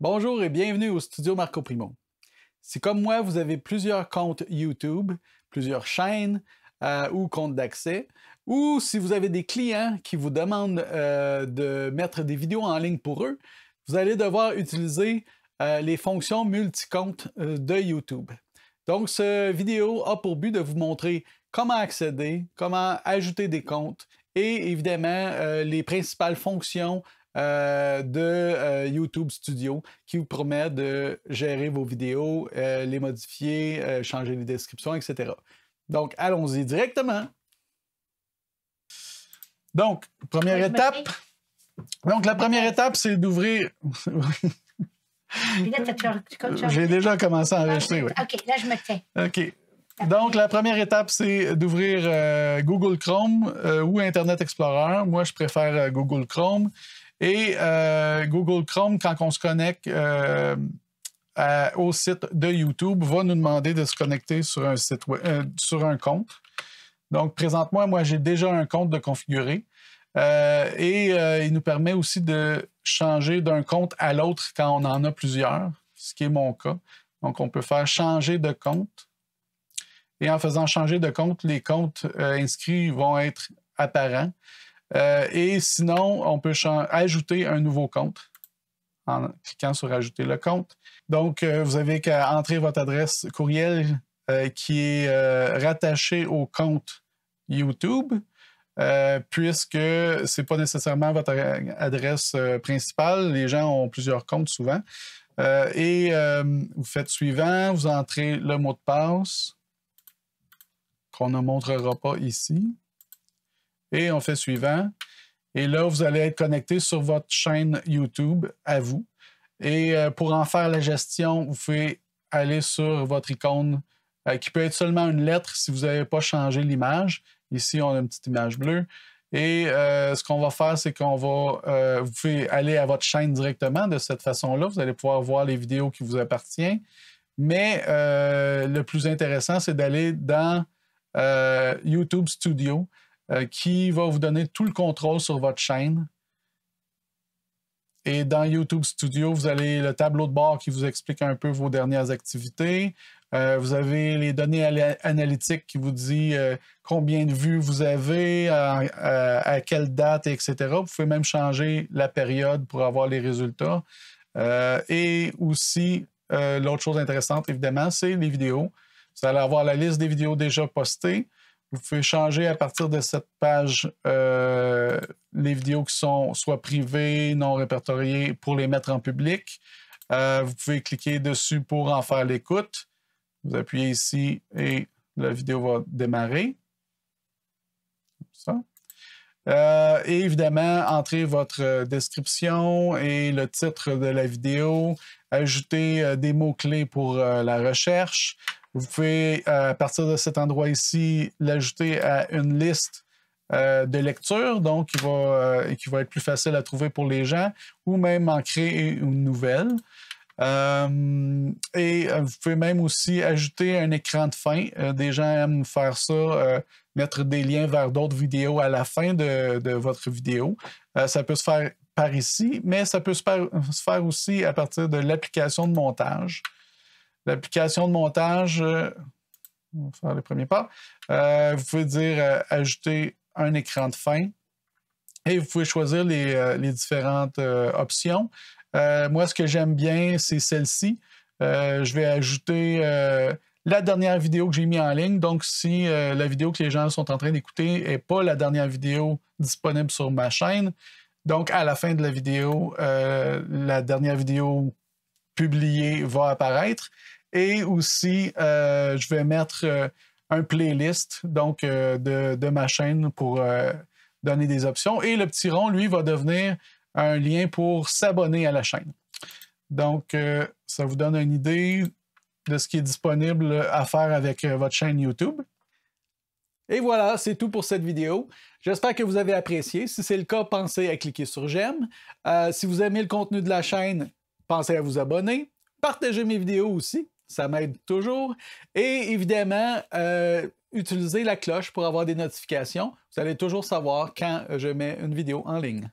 Bonjour et bienvenue au studio Marco Primo. Si comme moi, vous avez plusieurs comptes YouTube, plusieurs chaînes euh, ou comptes d'accès, ou si vous avez des clients qui vous demandent euh, de mettre des vidéos en ligne pour eux, vous allez devoir utiliser euh, les fonctions multicomptes de YouTube. Donc, ce vidéo a pour but de vous montrer comment accéder, comment ajouter des comptes et évidemment les principales fonctions euh, de euh, YouTube Studio qui vous permet de gérer vos vidéos, euh, les modifier, changer les descriptions, etc. Donc, allons-y directement. Donc, première étape. Donc, la première étape, c'est d'ouvrir. J'ai déjà commencé à enregistrer, OK, là, je me tais. OK. Donc, la première étape, c'est d'ouvrir Google Chrome ou Internet Explorer. Moi, je préfère Google Chrome. Et euh, Google Chrome, quand on se connecte euh, au site de YouTube, va nous demander de se connecter sur un, site, euh, sur un compte. Donc, présentement, moi, j'ai déjà un compte de configurer. et il nous permet aussi de changer d'un compte à l'autre quand on en a plusieurs, ce qui est mon cas. Donc, on peut faire changer de compte. Et en faisant changer de compte, les comptes inscrits vont être apparents. Euh, et sinon, on peut ajouter un nouveau compte en cliquant sur Ajouter le compte. Donc, euh, vous avez qu'à entrer votre adresse courriel euh, qui est rattachée au compte YouTube, puisque ce n'est pas nécessairement votre adresse principale. Les gens ont plusieurs comptes souvent. et vous faites suivant, vous entrez le mot de passe qu'on ne montrera pas ici et on fait suivant. Et là, vous allez être connecté sur votre chaîne YouTube à vous. Et euh, pour en faire la gestion, vous pouvez aller sur votre icône euh, qui peut être seulement une lettre si vous n'avez pas changé l'image. Ici, on a une petite image bleue. Et euh, ce qu'on va faire, c'est qu'on va vous pouvez aller à votre chaîne directement de cette façon-là. Vous allez pouvoir voir les vidéos qui vous appartiennent. Mais le plus intéressant, c'est d'aller dans YouTube Studio. Euh, qui va vous donner tout le contrôle sur votre chaîne. Et dans YouTube Studio, vous avez le tableau de bord qui vous explique un peu vos dernières activités. Euh, vous avez les données analytiques qui vous dit euh, combien de vues vous avez, à, quelle date, etc. Vous pouvez même changer la période pour avoir les résultats. et aussi, l'autre chose intéressante, évidemment, c'est les vidéos. Vous allez avoir la liste des vidéos déjà postées. Vous pouvez changer à partir de cette page euh, les vidéos qui sont soit privées, non répertoriées, pour les mettre en public. Euh, vous pouvez cliquer dessus pour en faire l'écoute. Vous appuyez ici et la vidéo va démarrer. Comme ça. Euh, et évidemment, entrez votre description et le titre de la vidéo, Ajoutez des mots-clés pour la recherche, vous pouvez, euh, à partir de cet endroit ici, l'ajouter à une liste euh, de lecture, donc euh, qui va, être plus facile à trouver pour les gens, ou même en créer une nouvelle. et vous pouvez même aussi ajouter un écran de fin. des gens aiment faire ça, mettre des liens vers d'autres vidéos à la fin de, votre vidéo. ça peut se faire par ici, mais ça peut se faire aussi à partir de l'application de montage. L'application de montage, euh, on va faire les premiers pas. Euh, vous pouvez dire euh, ajouter un écran de fin. Et vous pouvez choisir les, différentes options. moi, ce que j'aime bien, c'est celle-ci. je vais ajouter la dernière vidéo que j'ai mise en ligne. Donc, si la vidéo que les gens sont en train d'écouter n'est pas la dernière vidéo disponible sur ma chaîne, donc à la fin de la vidéo, la dernière vidéo publiée va apparaître. Et aussi, euh, je vais mettre euh, un playlist donc, euh, de, ma chaîne pour donner des options. Et le petit rond, lui, va devenir un lien pour s'abonner à la chaîne. Donc, ça vous donne une idée de ce qui est disponible à faire avec votre chaîne YouTube. Et voilà, c'est tout pour cette vidéo. J'espère que vous avez apprécié. Si c'est le cas, pensez à cliquer sur j'aime. si vous aimez le contenu de la chaîne, pensez à vous abonner. Partagez mes vidéos aussi ça m'aide toujours. Et évidemment, utilisez euh, utiliser la cloche pour avoir des notifications. Vous allez toujours savoir quand euh, je mets une vidéo en ligne.